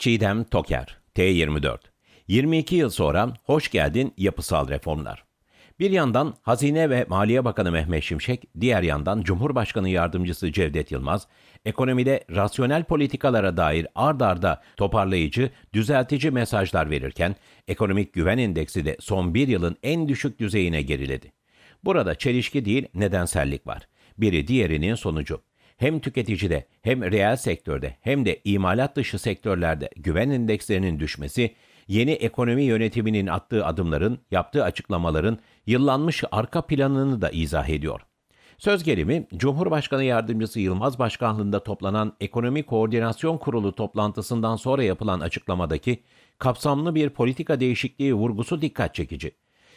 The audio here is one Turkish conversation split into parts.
Çiğdem Toker, T24. 22 yıl sonra hoş geldin yapısal reformlar. Bir yandan Hazine ve Maliye Bakanı Mehmet Şimşek, diğer yandan Cumhurbaşkanı Yardımcısı Cevdet Yılmaz, ekonomide rasyonel politikalara dair ard arda toparlayıcı, düzeltici mesajlar verirken, ekonomik güven endeksi de son bir yılın en düşük düzeyine geriledi. Burada çelişki değil, nedensellik var. Biri diğerinin sonucu hem tüketicide hem reel sektörde hem de imalat dışı sektörlerde güven endekslerinin düşmesi, yeni ekonomi yönetiminin attığı adımların, yaptığı açıklamaların yıllanmış arka planını da izah ediyor. Söz gelimi Cumhurbaşkanı Yardımcısı Yılmaz Başkanlığında toplanan Ekonomi Koordinasyon Kurulu toplantısından sonra yapılan açıklamadaki kapsamlı bir politika değişikliği vurgusu dikkat çekici.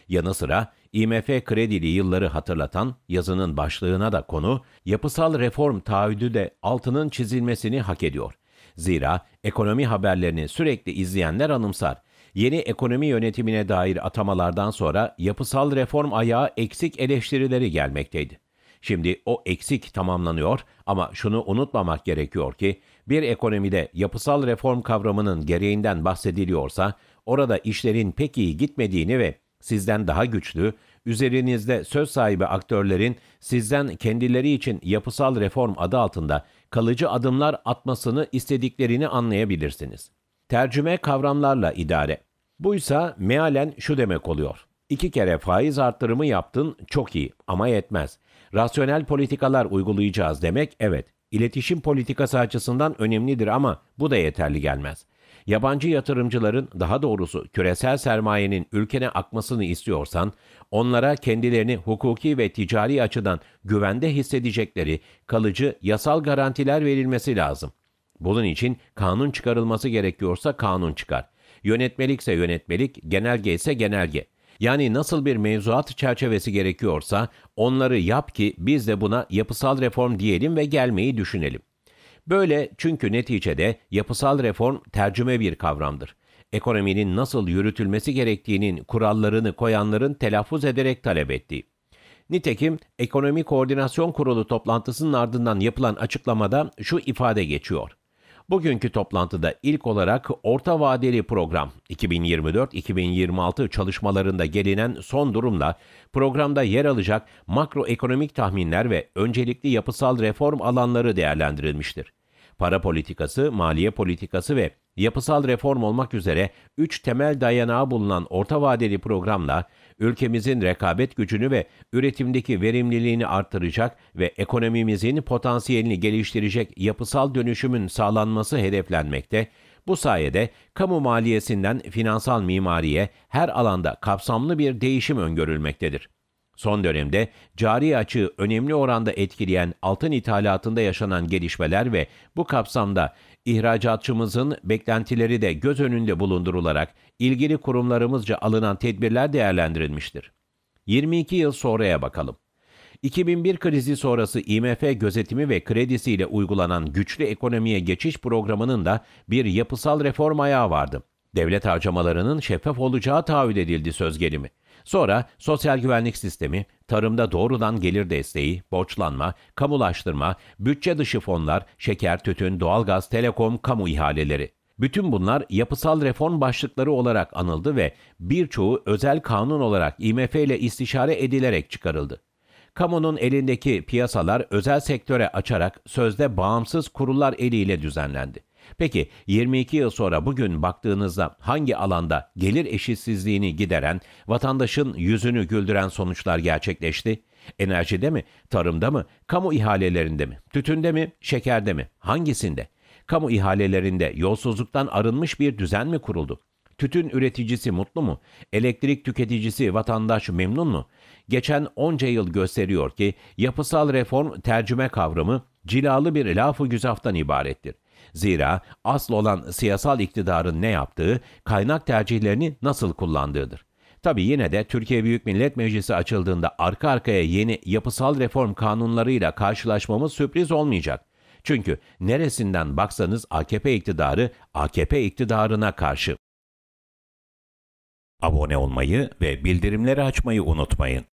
Yanı sıra IMF kredili yılları hatırlatan yazının başlığına da konu yapısal reform taahhüdü de altının çizilmesini hak ediyor. Zira ekonomi haberlerini sürekli izleyenler anımsar. Yeni ekonomi yönetimine dair atamalardan sonra yapısal reform ayağı eksik eleştirileri gelmekteydi. Şimdi o eksik tamamlanıyor ama şunu unutmamak gerekiyor ki bir ekonomide yapısal reform kavramının gereğinden bahsediliyorsa orada işlerin pek iyi gitmediğini ve sizden daha güçlü, üzerinizde söz sahibi aktörlerin sizden kendileri için yapısal reform adı altında kalıcı adımlar atmasını istediklerini anlayabilirsiniz. Tercüme kavramlarla idare. Buysa mealen şu demek oluyor. İki kere faiz artırımı yaptın çok iyi ama yetmez. Rasyonel politikalar uygulayacağız demek evet. İletişim politikası açısından önemlidir ama bu da yeterli gelmez. Yabancı yatırımcıların, daha doğrusu küresel sermayenin ülkene akmasını istiyorsan, onlara kendilerini hukuki ve ticari açıdan güvende hissedecekleri kalıcı yasal garantiler verilmesi lazım. Bunun için kanun çıkarılması gerekiyorsa kanun çıkar. Yönetmelikse yönetmelik, genelge ise genelge. Yani nasıl bir mevzuat çerçevesi gerekiyorsa onları yap ki biz de buna yapısal reform diyelim ve gelmeyi düşünelim. Böyle çünkü neticede yapısal reform tercüme bir kavramdır. Ekonominin nasıl yürütülmesi gerektiğinin kurallarını koyanların telaffuz ederek talep ettiği. Nitekim Ekonomi Koordinasyon Kurulu toplantısının ardından yapılan açıklamada şu ifade geçiyor. Bugünkü toplantıda ilk olarak orta vadeli program 2024-2026 çalışmalarında gelinen son durumla programda yer alacak makroekonomik tahminler ve öncelikli yapısal reform alanları değerlendirilmiştir. Para politikası, maliye politikası ve yapısal reform olmak üzere üç temel dayanağı bulunan orta vadeli programla ülkemizin rekabet gücünü ve üretimdeki verimliliğini artıracak ve ekonomimizin potansiyelini geliştirecek yapısal dönüşümün sağlanması hedeflenmekte. Bu sayede kamu maliyesinden finansal mimariye her alanda kapsamlı bir değişim öngörülmektedir. Son dönemde cari açığı önemli oranda etkileyen altın ithalatında yaşanan gelişmeler ve bu kapsamda ihracatçımızın beklentileri de göz önünde bulundurularak ilgili kurumlarımızca alınan tedbirler değerlendirilmiştir. 22 yıl sonraya bakalım. 2001 krizi sonrası IMF gözetimi ve kredisiyle uygulanan güçlü ekonomiye geçiş programının da bir yapısal reform ayağı vardı. Devlet harcamalarının şeffaf olacağı taahhüt edildi söz gelimi. Sonra sosyal güvenlik sistemi, tarımda doğrudan gelir desteği, borçlanma, kamulaştırma, bütçe dışı fonlar, şeker, tütün, doğalgaz, telekom, kamu ihaleleri. Bütün bunlar yapısal reform başlıkları olarak anıldı ve birçoğu özel kanun olarak IMF ile istişare edilerek çıkarıldı. Kamunun elindeki piyasalar özel sektöre açarak sözde bağımsız kurullar eliyle düzenlendi. Peki 22 yıl sonra bugün baktığınızda hangi alanda gelir eşitsizliğini gideren, vatandaşın yüzünü güldüren sonuçlar gerçekleşti? Enerjide mi, tarımda mı, kamu ihalelerinde mi, tütünde mi, şekerde mi, hangisinde? Kamu ihalelerinde yolsuzluktan arınmış bir düzen mi kuruldu? Tütün üreticisi mutlu mu? Elektrik tüketicisi vatandaş memnun mu? Geçen onca yıl gösteriyor ki yapısal reform tercüme kavramı cilalı bir lafı güzaftan ibarettir. Zira asıl olan siyasal iktidarın ne yaptığı, kaynak tercihlerini nasıl kullandığıdır. Tabi yine de Türkiye Büyük Millet Meclisi açıldığında arka arkaya yeni yapısal reform kanunlarıyla karşılaşmamız sürpriz olmayacak. Çünkü neresinden baksanız AKP iktidarı AKP iktidarına karşı. Abone olmayı ve bildirimleri açmayı unutmayın.